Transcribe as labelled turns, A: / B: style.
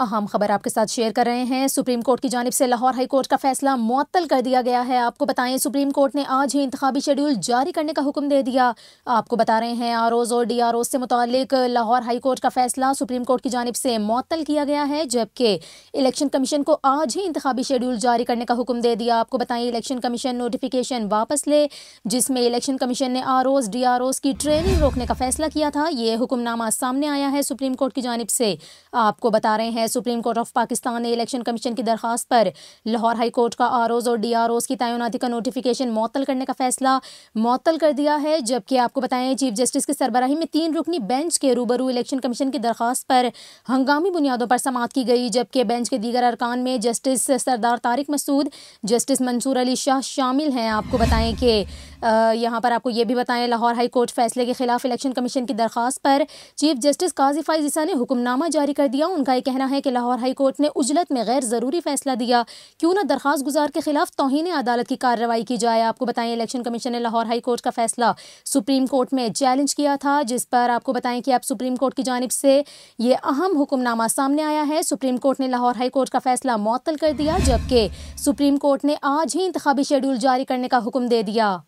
A: अहम खबर आपके साथ शेयर कर रहे हैं सुप्रीम कोर्ट की जानब से लाहौर हाई कोर्ट का फैसला मुअत्तल कर दिया गया है आपको बताएं सुप्रीम कोर्ट ने आज ही इंतबी शेड्यूल जारी करने का हुक्म दे दिया आपको बता रहे हैं आर ओज और डी आर ओज से मुतक लाहौर हाई कोर्ट का फैसला सुप्रीम कोर्ट की जानब से मुअत्तल किया गया है जबकि इलेक्शन कमीशन को आज ही इंतबी शेड्यूल जारी करने का हुक्म दे दिया आपको बताएं इलेक्शन कमीशन नोटिफिकेशन वापस ले जिसमें इलेक्शन कमीशन ने R Os D R Os की ट्रेनिंग रोकने का फैसला किया था ये हुक्मनामा सामने आया है सुप्रीम कोर्ट की जानब से आपको बता रहे हैं सुप्रीम कोर्ट ऑफ पाकिस्तान ने इलेक्शन कमीशन की दरखास्त पर लाहौर हाई कोर्ट का आर और डी आर की तैनाती का नोटिफिकेशन मअतल करने का फैसला मअतल कर दिया है जबकि आपको बताएं चीफ जस्टिस की सरबराही में तीन रुकनी बेंच के रूबरू इलेक्शन कमीशन की दरखास्त पर हंगामी बुनियादों पर समात की गई जबकि बेंच के दीगर अरकान में जस्टिस सरदार तारिक मसूद जस्टिस मंसूर अली शाह शामिल हैं आपको बताएं कि यहाँ पर आपको ये भी बताएं लाहौर हाई कोर्ट फैसले के खिलाफ इलेक्शन कमीशन की दरख्वास्त पर चीफ जस्टिस काजी फाइजिसा ने हुक्मनामा जारी कर दिया उनका यह कहना है कि लाहौर हाई कोर्ट ने उजलत में गैर ज़रूरी फैसला दिया क्यों ना दरख्वास्त गुजार के खिलाफ तोहन अदालत की कार्रवाई की जाए आपको बताएं इलेक्शन कमीशन ने लाहौर हाई कोर्ट का फैसला सुप्रीम कोर्ट में चैलेंज किया था जिस पर आपको बताएं कि अब सुप्रीम कोर्ट की जानब से ये अहम हुक्मनामा सामने आया है सुप्रीम कोर्ट ने लाहौर हाई कोर्ट का फैसला मअतल कर दिया जबकि सुप्रीम कोर्ट ने आज ही इंतबी शेड्यूल जारी करने का हुक्म दे दिया